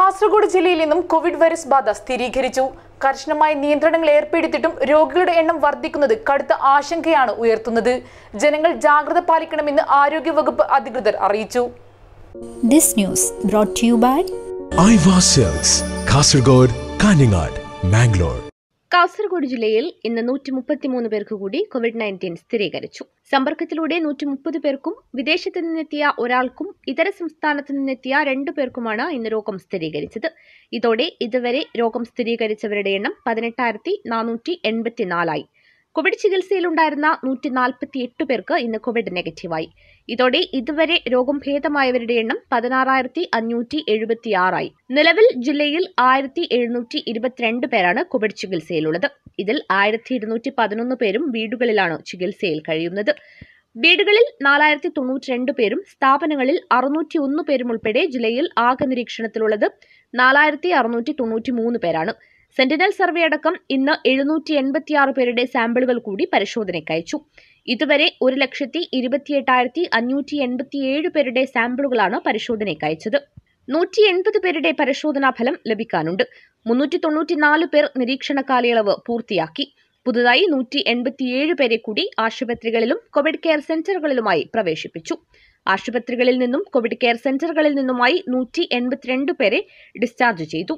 കാസർഗോഡ് ജില്ലയിൽ നിന്നും Covid virus ബാധ സ്ഥിരീകരിച്ചു കർശനമായ നിയന്ത്രണങ്ങൾ ഏർപ്പെടുത്തിയിട്ടും രോഗികളുടെ എണ്ണം വർദ്ധിക്കുന്നത് കടുത്ത ആശങ്കയാണ് ഉയർത്തുന്നത് ജനങ്ങൾ ജാഗ്രത പാലിക്കണമെന്ന് ആരോഗ്യവകുപ്പ് അധികൃതർ അറിയിച്ചു കാസർഗോഡ് കാഞ്ഞങ്ങാട് മാംഗ്ലൂർ കാസർഗോഡ് ജില്ലയിൽ ഇന്ന് നൂറ്റി മുപ്പത്തിമൂന്ന് പേർക്ക് കൂടി കോവിഡ് നയൻറ്റീൻ സ്ഥിരീകരിച്ചു സമ്പർക്കത്തിലൂടെ നൂറ്റി മുപ്പത് പേർക്കും വിദേശത്ത് നിന്നെത്തിയ ഒരാൾക്കും ഇതര സംസ്ഥാനത്ത് നിന്നെത്തിയ രണ്ടു പേർക്കുമാണ് ഇന്ന് രോഗം സ്ഥിരീകരിച്ചത് ഇതോടെ ഇതുവരെ രോഗം സ്ഥിരീകരിച്ചവരുടെ എണ്ണം പതിനെട്ടായിരത്തി നാനൂറ്റി എൺപത്തിനാലായി കോവിഡ് ചികിത്സയിലുണ്ടായിരുന്ന നൂറ്റി നാൽപ്പത്തി എട്ട് പേർക്ക് ഇന്ന് കോവിഡ് നെഗറ്റീവായി ഇതോടെ ഇതുവരെ രോഗം ഭേദമായവരുടെ എണ്ണം പതിനാറായിരത്തി അഞ്ഞൂറ്റി എഴുപത്തിയാറായി നിലവിൽ ജില്ലയിൽ ആയിരത്തി എഴുന്നൂറ്റി ഇരുപത്തിരണ്ട് പേരാണ് കോവിഡ് ചികിത്സയിലുള്ളത് ഇതിൽ ആയിരത്തി ഇരുന്നൂറ്റി പതിനൊന്ന് പേരും വീടുകളിലാണ് ചികിത്സയിൽ കഴിയുന്നത് വീടുകളിൽ നാലായിരത്തി തൊണ്ണൂറ്റി രണ്ട് പേരും സ്ഥാപനങ്ങളിൽ അറുന്നൂറ്റി ഒന്ന് പേരും ഉൾപ്പെടെ ജില്ലയിൽ ആകെ നിരീക്ഷണത്തിലുള്ളത് നാലായിരത്തി അറുന്നൂറ്റി തൊണ്ണൂറ്റി മൂന്ന് പേരാണ് സെന്റിനൽ സർവേ അടക്കം ഇന്ന് എഴുന്നൂറ്റി എൺപത്തിയാറ് പേരുടെ സാമ്പിളുകൾ കൂടി പരിശോധനയ്ക്ക് അയച്ചു ഇതുവരെ ഒരു ലക്ഷത്തി ഇരുപത്തിയെട്ടായിരത്തി അഞ്ഞൂറ്റി എൺപത്തിയേഴ് പേരുടെ സാമ്പിളുകളാണ് പരിശോധനയ്ക്ക് അയച്ചത് നൂറ്റി എൺപത് പേരുടെ പരിശോധനാ ഫലം ലഭിക്കാനുണ്ട് മുന്നൂറ്റി തൊണ്ണൂറ്റിനാല് പേർ നിരീക്ഷണ കാലയളവ് പൂർത്തിയാക്കി പുതുതായി നൂറ്റി എൺപത്തിയേഴ് പേരെ കൂടി ആശുപത്രികളിലും കോവിഡ് കെയർ സെന്ററുകളിലുമായി പ്രവേശിപ്പിച്ചു ആശുപത്രികളിൽ നിന്നും കോവിഡ് കെയർ സെന്ററുകളിൽ നിന്നുമായി നൂറ്റി എൺപത്തിരണ്ട് പേരെ ഡിസ്ചാർജ് ചെയ്തു